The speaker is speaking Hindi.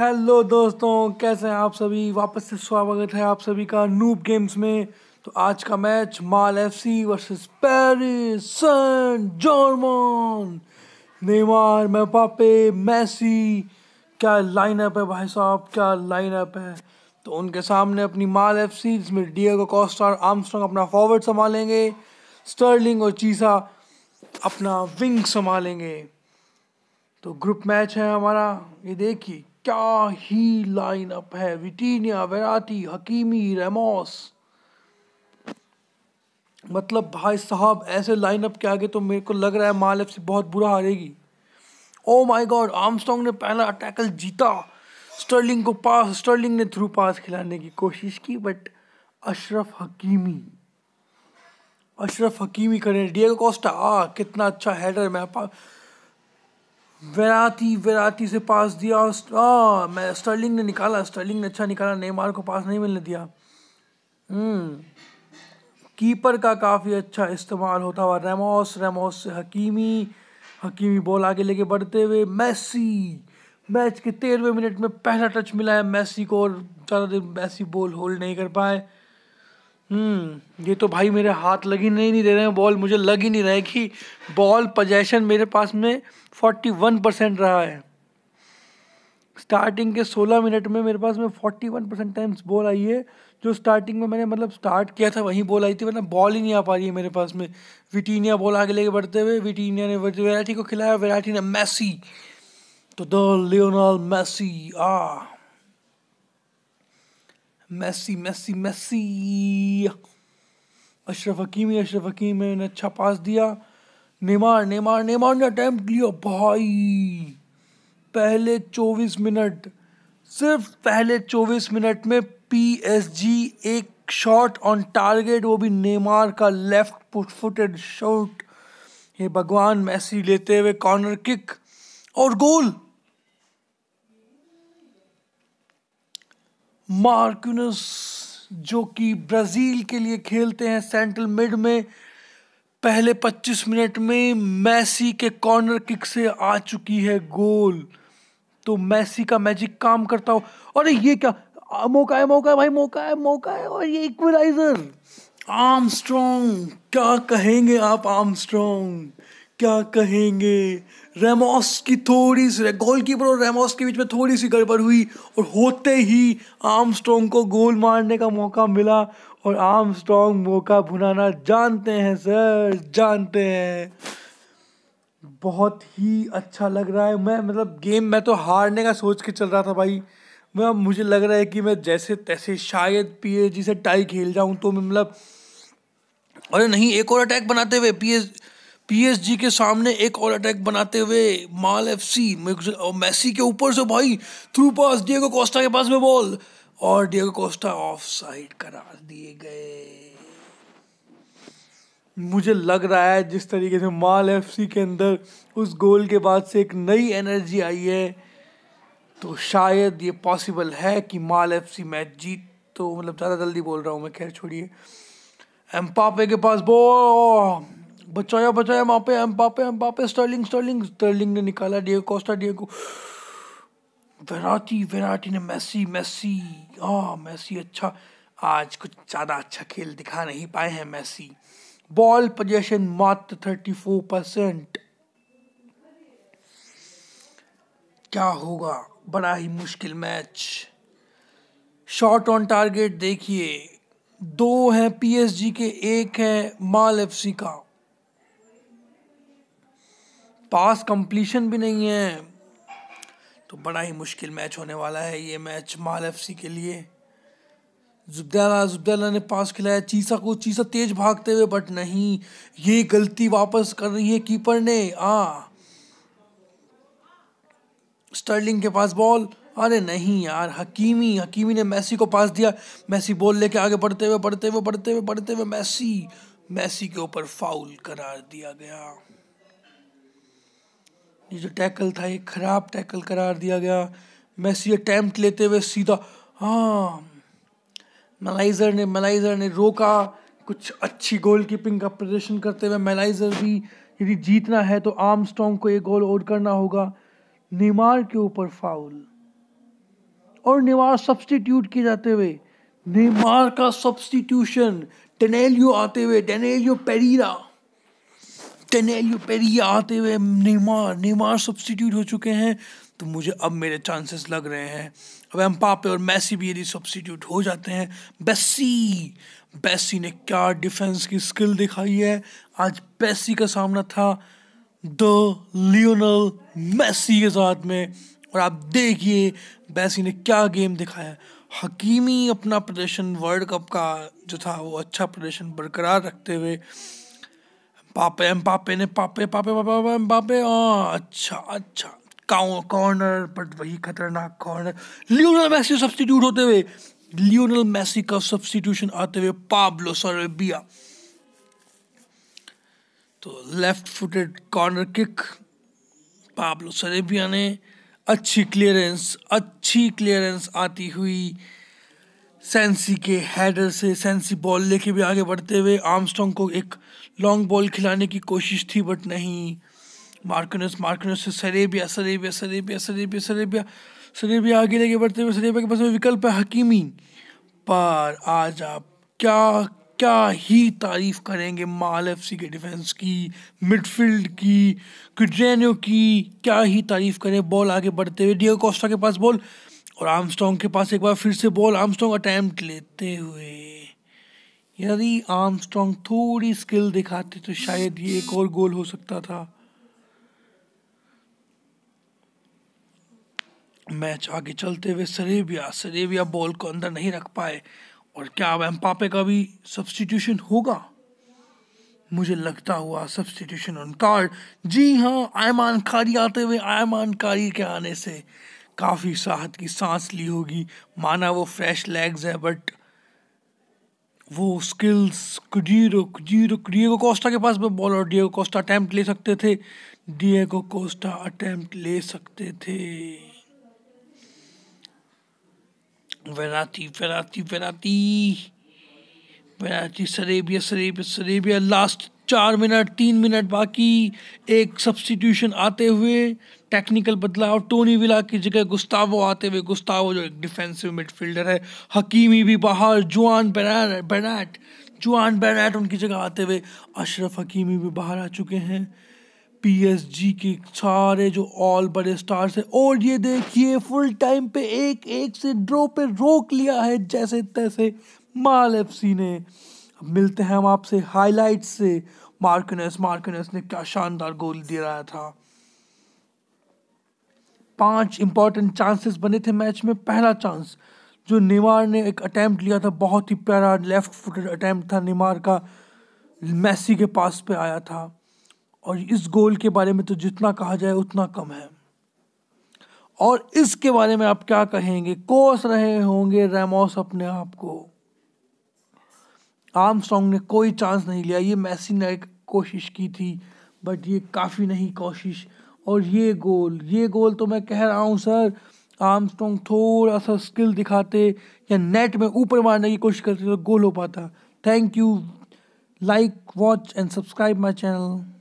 हेलो दोस्तों कैसे हैं आप सभी वापस से स्वागत है आप सभी का नूप गेम्स में तो आज का मैच माल F C versus Paris Saint मै नेमार मैसी क्या लाइनअप है भाई साहब क्या लाइनअप है तो उनके सामने अपनी माल एफ सी जिसमें डिएगो कॉस्टार आर्मस्ट्रॉन्ग अपना फॉरवर्ड संभालेंगे स्टर्लिंग और चीसा अपना विंग संभालेंगे तो ग्रुप मैच है हमारा ये देखिए क्या ही लाइनअप है विटीनिया वेराटी हकीमी रेमोस मतलब भाई साहब ऐसे लाइनअप के आगे तो मेरे को लग रहा है माल एफ बहुत बुरा हारेगी ओ माय गॉड आर्मस्ट्रॉन्ग ने पहला टैकल जीता स्टर्लिंग को पास स्टर्लिंग ने थ्रू पास खिलाने की कोशिश की but Achraf Hakimi Achraf Hakimi करें डिएगो कोस्टा आ कितना अच्छा हेडर मैं वेराती वेराती से पास दिया हाँ, मैं स्टर्लिंग ने निकाला स्टर्लिंग ने अच्छा निकाला नेमार को पास नहीं मिलने दिया हम्म। कीपर का काफ़ी अच्छा इस्तेमाल होता हुआ रेमोस रेमोस से हकीमी हकीमी बॉल आगे लेके बढ़ते हुए मैसी मैच के तेरहवें मिनट में पहला टच मिला है मैसी को और ज़्यादा देर मैसी बॉल होल्ड नहीं कर पाए हम्म ये तो भाई मेरे हाथ लग ही नहीं, दे रहे हैं बॉल मुझे लग ही नहीं रहा है कि बॉल पजेशन मेरे पास में फोर्टी वन परसेंट रहा है स्टार्टिंग के सोलह मिनट में मेरे पास में forty one percent times ball आई है जो स्टार्टिंग में मैंने मतलब स्टार्ट किया था वहीं बॉल आई थी मतलब बॉल ही नहीं आ पा रही है मेरे पास में विटीनिया बॉल आगे लेके बढ़ते हुए विटीनिया ने वैराठी को खिलाया वैराठी ने मैसी तो द लियोनाल मैसी आ Messi Messi Messi Achraf Hakimi Achraf Hakimi ने अच्छा पास दिया नेमार नेमार नेमार ने अटैम्प्ट लिया भाई पहले चौबीस मिनट सिर्फ पहले चौबीस मिनट में पीएसजी एक शॉट ऑन टारगेट वो भी नेमार का लेफ्ट पुट फुटेड शॉट ये भगवान मैसी लेते हुए कॉर्नर किक और गोल मार्कुनस जो कि ब्राज़ील के लिए खेलते हैं सेंट्रल मिड में पहले 25 मिनट में मैसी के कॉर्नर किक से आ चुकी है गोल तो मैसी का मैजिक काम करता हो और ये क्या मौका है मौका है भाई मौका है मौका है और ये इक्वलाइजर आर्म क्या कहेंगे आप आर्म क्या कहेंगे रेमोस की थोड़ी सी गोल कीपर और रेमोस के बीच में थोड़ी सी गड़बड़ हुई और होते ही आर्मस्ट्रॉन्ग को गोल मारने का मौका मिला और आर्म मौका भुनाना जानते हैं सर जानते हैं बहुत ही अच्छा लग रहा है मैं मतलब गेम मैं तो हारने का सोच के चल रहा था भाई मैं मुझे लग रहा है कि मैं जैसे तैसे शायद पी से टाई खेल जाऊं तो मतलब अरे नहीं एक और अटैक बनाते हुए पी पीएसजी के सामने एक और अटैक बनाते हुए माल एफसी मेसी के ऊपर से भाई थ्रू पास डिएगो कोस्टा के पास में बॉल और डिएगो कोस्टा ऑफ साइड करा दिए गए मुझे लग रहा है जिस तरीके से माल एफसी के अंदर उस गोल के बाद से एक नई एनर्जी आई है तो शायद ये पॉसिबल है कि माल सी मैच जीत तो मतलब ज़्यादा जल्दी बोल रहा हूँ मैं खैर छोड़िए एम्पापे के पास बो बचाया बचाया वहाँ पे एम पापे एम पापे स्टर्लिंग स्टर्लिंग स्टर्लिंग ने निकाला Diego Costa Diego Verratti Verratti ने मेसी मेसी हाँ मेसी अच्छा आज कुछ ज़्यादा अच्छा खेल दिखा नहीं पाए हैं मेसी बॉल पोजेशन मात्र थर्टी फोर परसेंट क्या होगा बड़ा ही मुश्किल मैच शॉट ऑन टारगेट देखिए दो हैं पीएसजी के एक है माल एफसी का पास कंप्लीशन भी नहीं है तो बड़ा ही मुश्किल मैच होने वाला है ये मैच माल एफ के लिए जुब्दाला जुब्दाला ने पास खिलाया चीसा को चीसा तेज भागते हुए बट नहीं ये गलती वापस कर रही है कीपर ने आ हाँ। स्टर्लिंग के पास बॉल अरे नहीं यार हकीमी हकीमी ने मैसी को पास दिया मैसी बॉल लेके आगे बढ़ते हुए बढ़ते हुए बढ़ते हुए बढ़ते हुए मैसी मैसी के ऊपर फाउल करार दिया गया ये जो टैकल था ये खराब टैकल करार दिया गया मैसी अटैम्प्ट लेते हुए सीधा हाँ मलाइजर ने मलाइजर ने रोका कुछ अच्छी गोल कीपिंग का प्रदर्शन करते हुए मलाइजर भी यदि जीतना है तो आर्म स्ट्रॉन्ग को ये गोल और करना होगा नेमार के ऊपर फाउल और नेमार सब्सटीट्यूट किए जाते हुए नेमार का सब्सटीट्यूशन डेनेलियो आते हुए डेनेलियो पेरीरा डेनेलियो पेरिया आते हुए नेमार नेमार सब्सटीट्यूट हो चुके हैं तो मुझे अब मेरे चांसेस लग रहे हैं अब एम पापे और मैसी भी यदि सब्सटीट्यूट हो जाते हैं बेसी बेसी ने क्या डिफेंस की स्किल दिखाई है आज बेसी का सामना था द लियोनल मैसी के साथ में और आप देखिए बेसी ने क्या गेम दिखाया हकीमी अपना प्रदर्शन वर्ल्ड कप का जो था वो अच्छा प्रदर्शन बरकरार रखते हुए पापे एम पापे ने पापे पापे पापे पापे एम पापे अच्छा अच्छा काउ कॉर्नर बट वही खतरनाक कॉर्नर लियोनल मैसी सब्सटीट्यूट होते हुए लियोनल मैसी का सब्सटीट्यूशन आते हुए पाब्लो सर्वेबिया तो left footed corner kick Pablo Sarabia ने अच्छी क्लियरेंस अच्छी क्लियरेंस आती हुई सेंसी के हेडर से सेंसी बॉल लेके भी आगे बढ़ते हुए आर्मस्ट्रॉन्ग को एक लॉन्ग बॉल खिलाने की कोशिश थी बट नहीं मार्कनस मार्कनस से सरेबिया सरेबिया सरेबिया सरेबिया सरेबिया सरेबिया आगे लेके बढ़ते हुए सरेबिया के पास में विकल्प है हकीमी पर आज आप क्या क्या ही तारीफ करेंगे माल एफ सी के डिफेंस की मिडफील्ड की क्रिटेनियो की क्या ही तारीफ करें बॉल आगे बढ़ते हुए डिओ कोस्टा के पास बॉल और आर्मस्ट्रॉन्ग के पास एक बार फिर से बॉल आर्मस्ट्रॉन्ग अटैम्प्ट लेते हुए यदि आर्मस्ट्रॉन्ग थोड़ी स्किल दिखाते तो शायद ये एक और गोल हो सकता था मैच आगे चलते हुए सरेबिया सरेबिया बॉल को अंदर नहीं रख पाए और क्या अब एम्पापे का भी सब्सटीट्यूशन होगा मुझे लगता हुआ सब्सटीट्यूशन ऑन कार्ड जी हाँ आयमान कारी आते हुए आयमान कारी के आने से काफ़ी साहत की सांस ली होगी माना वो फ्रेश लेग्स है बट वो स्किल्स कुडीरो कुडीरो डिएगो कोस्टा के पास में बॉल और डिएगो कोस्टा अटैम्प्ट ले सकते थे डिएगो कोस्टा अटैम्प्ट ले सकते थे Verratti Verratti Verratti Verratti Sarabia Sarabia Sarabia last चार मिनट तीन मिनट बाकी एक सब्सटीट्यूशन आते हुए टेक्निकल बदलाव टोनी विला की जगह गुस्तावो आते हुए गुस्तावो जो एक डिफेंसिव मिडफील्डर है हकीमी भी बाहर जुआन बेनाट जुआन बेनाट उनकी जगह आते हुए अशरफ हकीमी भी बाहर आ चुके हैं पीएसजी के सारे जो ऑल बड़े स्टार्स हैं और ये देखिए फुल टाइम पे एक एक से ड्रो पे रोक लिया है जैसे तैसे माल एफसी ने अब मिलते हैं हम आपसे हाईलाइट से मार्कनस मार्कनेस ने क्या शानदार गोल दे रहा था पांच इंपॉर्टेंट चांसेस बने थे मैच में पहला चांस जो नेमार ने एक अटैम्प्ट लिया था बहुत ही प्यारा लेफ्ट फुटेड अटैम्प्ट था नेमार का मैसी के पास पे आया था और इस गोल के बारे में तो जितना कहा जाए उतना कम है और इसके बारे में आप क्या कहेंगे कोस रहे होंगे रेमोस अपने आप को आर्म ने कोई चांस नहीं लिया ये मैसी ने एक कोशिश की थी बट ये काफ़ी नहीं कोशिश और ये गोल ये गोल तो मैं कह रहा हूँ सर आर्मस्ट्रॉन्ग थोड़ा सा स्किल दिखाते या नेट में ऊपर मारने की कोशिश करते तो गोल हो पाता thank you like watch and subscribe my channel